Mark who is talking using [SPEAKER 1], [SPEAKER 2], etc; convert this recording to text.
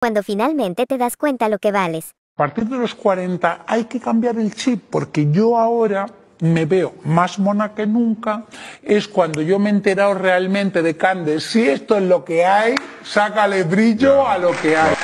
[SPEAKER 1] cuando finalmente te das cuenta lo que vales.
[SPEAKER 2] A partir de los 40 hay que cambiar el chip porque yo ahora me veo más mona que nunca, es cuando yo me he enterado realmente de Candes, si esto es lo que hay, sácale brillo a lo que hay.